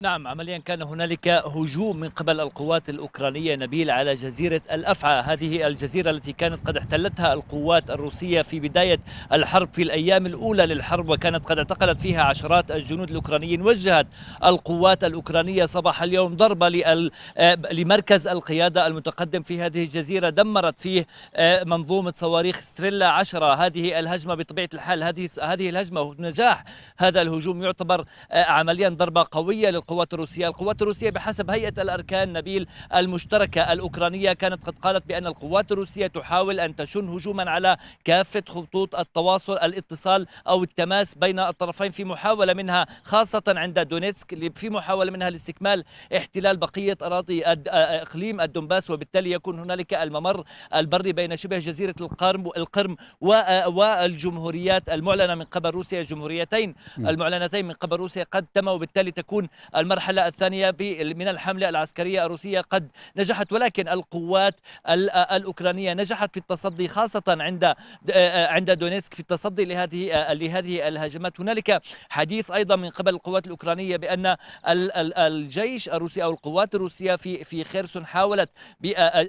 نعم عمليا كان هنالك هجوم من قبل القوات الأوكرانية نبيل على جزيرة الأفعى هذه الجزيرة التي كانت قد احتلتها القوات الروسية في بداية الحرب في الأيام الأولى للحرب وكانت قد اعتقلت فيها عشرات الجنود الأوكرانيين وجهت القوات الأوكرانية صباح اليوم ضربة آه، لمركز القيادة المتقدم في هذه الجزيرة دمرت فيه آه، منظومة صواريخ ستريلا 10 هذه الهجمة بطبيعة الحال هذه هذه الهجمة نجاح هذا الهجوم يعتبر آه، عمليا ضربة قوية القوات الروسية القوات الروسية بحسب هيئة الأركان نبيل المشتركة الأوكرانية كانت قد قالت بأن القوات الروسية تحاول أن تشن هجوما على كافة خطوط التواصل الاتصال أو التماس بين الطرفين في محاولة منها خاصة عند دونيتسك في محاولة منها لاستكمال احتلال بقية أراضي آه، آه، إقليم الدنباس وبالتالي يكون هنالك الممر البري بين شبه جزيرة القرم القرم آه، والجمهوريات المعلنة من قبل روسيا الجمهوريتين المعلنتين من قبل روسيا قد تم وبالتالي تكون المرحلة الثانية من الحملة العسكرية الروسية قد نجحت ولكن القوات الأوكرانية نجحت في التصدي خاصة عند آه، عند دونيسك في التصدي لهذه آه، لهذه الهجمات هنالك حديث أيضا من قبل القوات الأوكرانية بأن الجيش الروسي أو القوات الروسية في في خيرسون حاولت آه،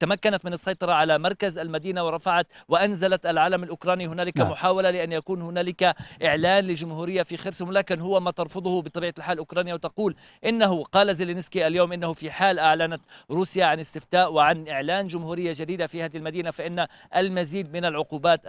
تمكنت من السيطرة على مركز المدينة ورفعت وأنزلت العلم الأوكراني هنالك نعم. محاولة لأن يكون هنالك إعلان لجمهورية في خيرسون ولكن هو ما ترفضه بطبيعة الحال أوكرانيا يقول إنه قال زيلينسكي اليوم إنه في حال أعلنت روسيا عن استفتاء وعن إعلان جمهورية جديدة في هذه المدينة فإن المزيد من العقوبات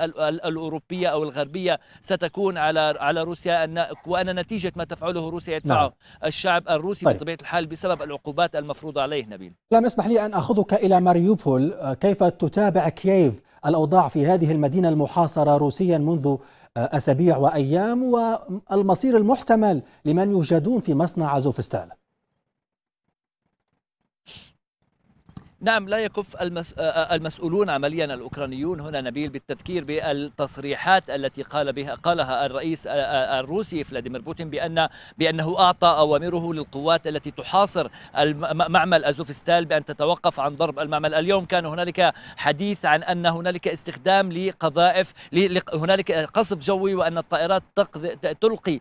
الأوروبية أو الغربية ستكون على على روسيا أن وأن نتيجة ما تفعله روسيا يدفعه نعم. الشعب الروسي طيب. بطبيعة الحال بسبب العقوبات المفروضة عليه نبيل لم يسمح لي أن أخذك إلى ماريوبول كيف تتابع كييف الأوضاع في هذه المدينة المحاصرة روسيا منذ أسابيع وأيام والمصير المحتمل لمن يوجدون في مصنع أزوفستال نعم لا يكف المسؤولون عمليا الأوكرانيون هنا نبيل بالتذكير بالتصريحات التي قال بها قالها الرئيس الروسي فلاديمير بوتين بأن بأنه أعطى أوامره للقوات التي تحاصر معمل أزوفستال بأن تتوقف عن ضرب المعمل اليوم كان هنالك حديث عن أن هنالك استخدام لقذائف هنالك قصف جوي وأن الطائرات تلقي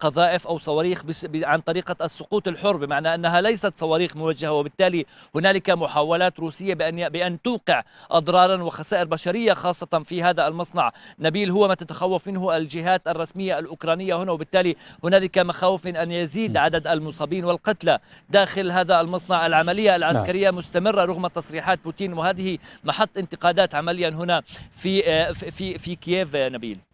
قذائف أو صواريخ عن طريقة السقوط الحر بمعنى أنها ليست صواريخ موجهة وبالتالي هنالك محاولة محاولات روسية بأن, بأن توقع أضرارا وخسائر بشرية خاصة في هذا المصنع نبيل هو ما تتخوف منه الجهات الرسمية الأوكرانية هنا وبالتالي هنالك مخاوف من أن يزيد نعم. عدد المصابين والقتلى داخل هذا المصنع العملية نعم. العسكرية مستمرة رغم تصريحات بوتين وهذه محط انتقادات عمليا هنا في, آه، في, في كييف نبيل